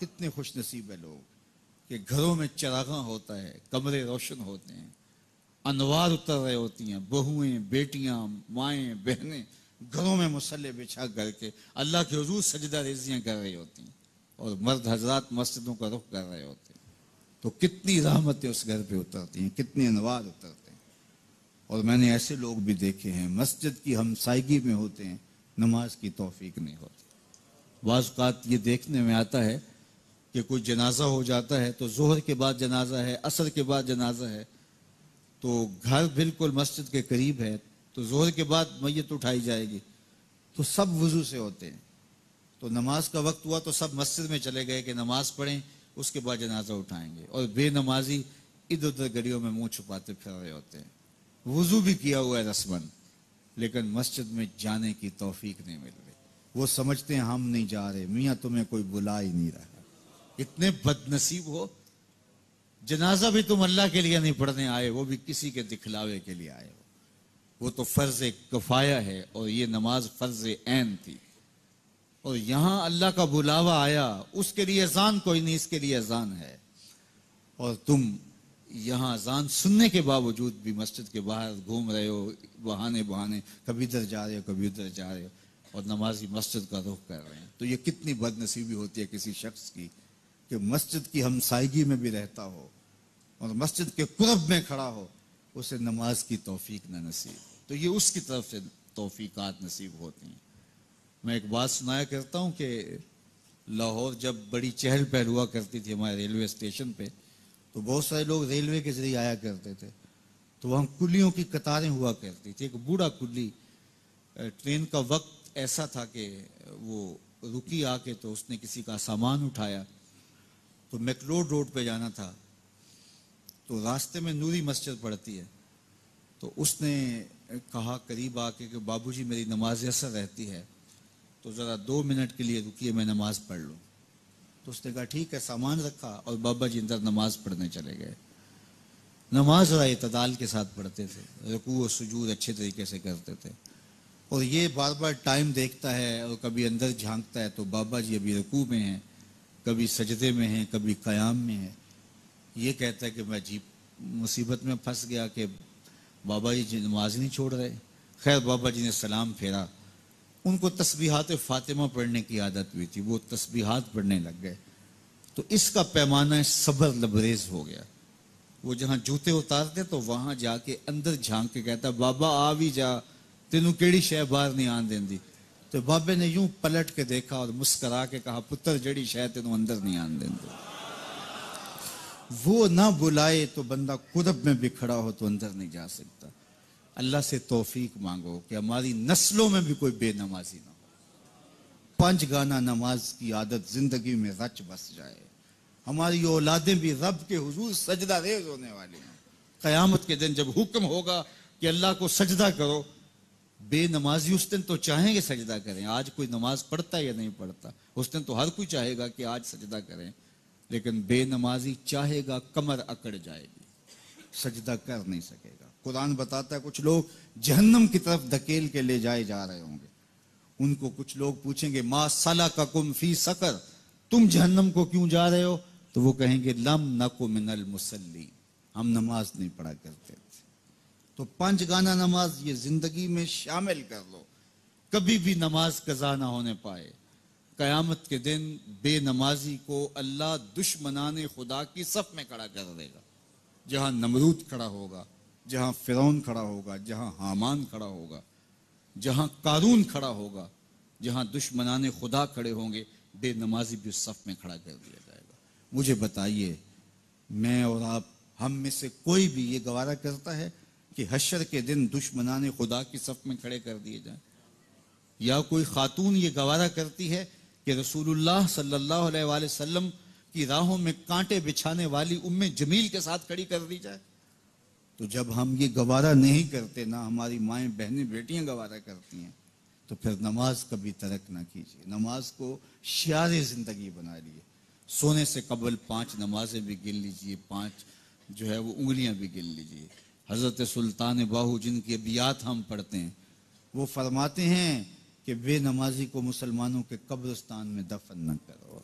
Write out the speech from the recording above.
कितने खुश नसीब है लोग कि घरों में चरागा होता है कमरे रोशन होते हैं अनवार उतर रहे होती हैं बहुएं बेटियां माएँ बहनें घरों में मसल्ले बिछा करके अल्लाह के हजूर सजदा रेजियाँ कर रही होती हैं और मर्द हजरात मस्जिदों का रुख कर रहे होते हैं तो कितनी रहमतें उस घर पर उतरती हैं कितने अनवार उतरते हैं और मैंने ऐसे लोग भी देखे हैं मस्जिद की हमसाइगी में होते हैं नमाज की तोफीक नहीं होती बाज़ात ये देखने में आता है कि कोई जनाजा हो जाता है तो जोहर के बाद जनाजा है असर के बाद जनाजा है तो घर बिल्कुल मस्जिद के करीब है तो जोहर के बाद मैत उठाई जाएगी तो सब वजू से होते हैं तो नमाज का वक्त हुआ तो सब मस्जिद में चले गए कि नमाज पढ़ें उसके बाद जनाजा उठाएंगे और बेनमाजी इधर उधर गलियों में मुंह छुपाते फिर रहे होते हैं वजू भी किया हुआ है रस्मन लेकिन मस्जिद में जाने की तोफीक नहीं मिल रही वो समझते हैं हम नहीं जा रहे मियाँ तुम्हें कोई बुला ही नहीं रहा इतने बदनसीब हो जनाजा भी तुम अल्लाह के लिए नहीं पढ़ने आए वो भी किसी के दिखलावे के लिए आए हो वो तो फ़र्ज कफाया है और ये नमाज फ़र्ज ऐन थी और यहां अल्लाह का बुलावा आया उसके लिए अजान कोई नहीं इसके लिए अजान है और तुम यहां अजान सुनने के बावजूद भी मस्जिद के बाहर घूम रहे हो बहाने बहाने कभी इधर जा रहे हो कभी उधर जा रहे हो और नमाजी मस्जिद का रुख कर रहे हैं तो ये कितनी बदनसीबी होती है किसी शख्स की कि मस्जिद की हमसायगी में भी रहता हो और मस्जिद के कुरब में खड़ा हो उसे नमाज की तोफीक न नसीब तो ये उसकी तरफ से तोफीकत नसीब होती हैं मैं एक बात सुनाया करता हूँ कि लाहौर जब बड़ी चहल पहल हुआ करती थी हमारे रेलवे स्टेशन पे तो बहुत सारे लोग रेलवे के जरिए आया करते थे तो वहाँ कुलियों की कतारें हुआ करती थी एक बूढ़ा कुल्ली ट्रेन का वक्त ऐसा था कि वो रुकी आके तो उसने किसी का सामान उठाया तो मैकलोड रोड पे जाना था तो रास्ते में नूरी मस्जिद पड़ती है तो उसने कहा करीब आके कि बाबूजी मेरी नमाज असर रहती है तो ज़रा दो मिनट के लिए रुकिए मैं नमाज़ पढ़ लूँ तो उसने कहा ठीक है सामान रखा और बाबा जी अंदर नमाज पढ़ने चले गए नमाज और अतदाल के साथ पढ़ते थे रकू और सजूद अच्छे तरीके से करते थे और ये बार बार टाइम देखता है और कभी अंदर झांकता है तो बाबा जी अभी रकू में हैं कभी सजदे में है कभी क़याम में है ये कहता है कि मैं अजीब मुसीबत में फंस गया कि बाबा जी नमाज नहीं छोड़ रहे खैर बाबा जी ने सलाम फेरा उनको तस्बीहात फ़ातिमा पढ़ने की आदत भी थी वो तस्बीहात पढ़ने लग गए तो इसका पैमाना सब्र लबरेज हो गया वो जहाँ जूते उतारते तो वहाँ जाके अंदर झांक के कहता बाबा आ भी जा तेनों केड़ी शह बाहर नहीं आन देंदी तो बाबे ने यूं पलट के देखा और मुस्करा के कहा पुत्र जड़ी शायद तेन अंदर नहीं आन देंगे वो ना बुलाए तो बंदा कुदब में भी खड़ा हो तो अंदर नहीं जा सकता अल्लाह से तोफीक मांगो कि हमारी नस्लों में भी कोई बेनमाजी ना हो पंच गाना नमाज की आदत जिंदगी में रच बस जाए हमारी औलादें भी रब के हजूर सजदा रेज होने वाली हैं क्यामत के दिन जब हुक्म होगा कि अल्लाह को सजदा करो बेनमाजी उस दिन तो चाहेंगे सजदा करें आज कोई नमाज पढ़ता या नहीं पढ़ता उस दिन तो हर कोई चाहेगा कि आज सजदा करें लेकिन बेनमाजी चाहेगा कमर अकड़ जाएगी सजदा कर नहीं सकेगा कुरान बताता है कुछ लोग जहन्नम की तरफ धकेल के ले जाए जा रहे होंगे उनको कुछ लोग पूछेंगे माँ सला का कुम फी सकर तुम जहन्नम को क्यों जा रहे हो तो वो कहेंगे लम नको मिनल मुसल्ली हम नमाज नहीं पढ़ा करते थे तो पांच गाना नमाज ये जिंदगी में शामिल कर लो कभी भी नमाज कजा ना होने पाए कयामत के दिन बेनमाजी को अल्लाह दुश्मनान खुदा की सफ में खड़ा कर देगा जहाँ नमरूद खड़ा होगा जहाँ फ़िरौन खड़ा होगा जहाँ हामान खड़ा होगा जहाँ कारून खड़ा होगा जहाँ दुश्मनान खुदा खड़े होंगे बेनमाजी भी उस सफ में खड़ा कर दिया जाएगा मुझे बताइए मैं और आप हम में से कोई भी ये गवारा करता है कि हशर के दिन दुश्मनान खुदा की सफ में खड़े कर दिए जाए या कोई खातून ये गवारा करती है कि रसूलुल्लाह सल्लल्लाहु अलैहि वसल्लम की राहों में कांटे बिछाने वाली उम्म जमील के साथ खड़ी कर दी जाए तो जब हम ये गवारा नहीं करते ना हमारी माएँ बहनें बेटियां गवारा करती हैं तो फिर नमाज कभी तरक ना कीजिए नमाज को शार ज़िंदगी बना लिए सोने से कबल पांच नमाजें भी गिन लीजिए पांच जो है वो उंगलियां भी गिन लीजिए हज़रत सुल्तान बाहू जिनकी बियात हम पढ़ते हैं वो फरमाते हैं कि बेनमाजी को मुसलमानों के कब्रस्तान में दफन न करो